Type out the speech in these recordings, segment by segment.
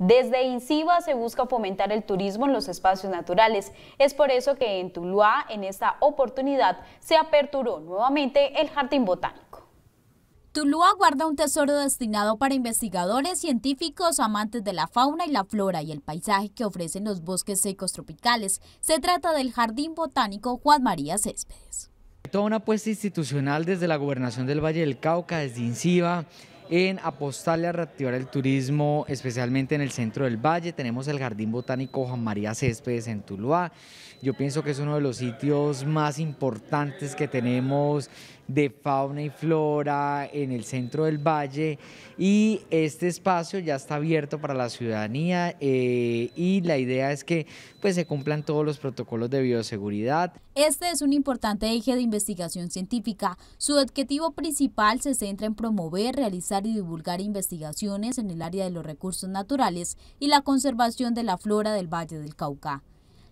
Desde INCIBA se busca fomentar el turismo en los espacios naturales. Es por eso que en Tuluá, en esta oportunidad, se aperturó nuevamente el Jardín Botánico. Tuluá guarda un tesoro destinado para investigadores, científicos, amantes de la fauna y la flora y el paisaje que ofrecen los bosques secos tropicales. Se trata del Jardín Botánico Juan María Céspedes. Toda una apuesta institucional desde la Gobernación del Valle del Cauca, desde INCIBA, en apostarle a reactivar el turismo, especialmente en el centro del valle. Tenemos el Jardín Botánico Juan María Céspedes en Tuluá. Yo pienso que es uno de los sitios más importantes que tenemos de fauna y flora en el centro del valle y este espacio ya está abierto para la ciudadanía eh, y la idea es que pues se cumplan todos los protocolos de bioseguridad. Este es un importante eje de investigación científica. Su objetivo principal se centra en promover, realizar y divulgar investigaciones en el área de los recursos naturales y la conservación de la flora del Valle del Cauca.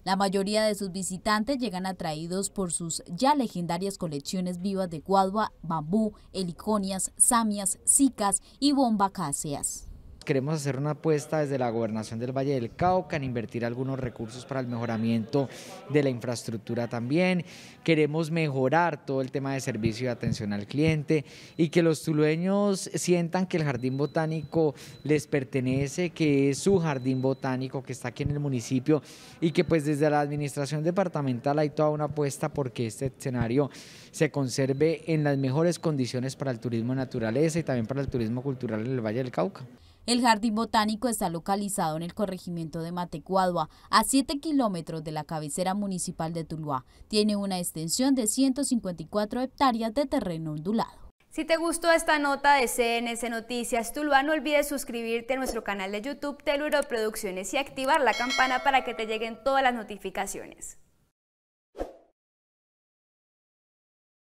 La mayoría de sus visitantes llegan atraídos por sus ya legendarias colecciones vivas de guadua, bambú, heliconias, samias, sicas y bombacáceas queremos hacer una apuesta desde la Gobernación del Valle del Cauca en invertir algunos recursos para el mejoramiento de la infraestructura también. Queremos mejorar todo el tema de servicio y atención al cliente y que los tulueños sientan que el jardín botánico les pertenece, que es su jardín botánico que está aquí en el municipio y que pues desde la administración departamental hay toda una apuesta porque este escenario se conserve en las mejores condiciones para el turismo de naturaleza y también para el turismo cultural en el Valle del Cauca. El jardín botánico está localizado en el corregimiento de Matecuadua, a 7 kilómetros de la cabecera municipal de Tuluá. Tiene una extensión de 154 hectáreas de terreno ondulado. Si te gustó esta nota de CNS Noticias Tuluá, no olvides suscribirte a nuestro canal de YouTube Teluro Producciones y activar la campana para que te lleguen todas las notificaciones.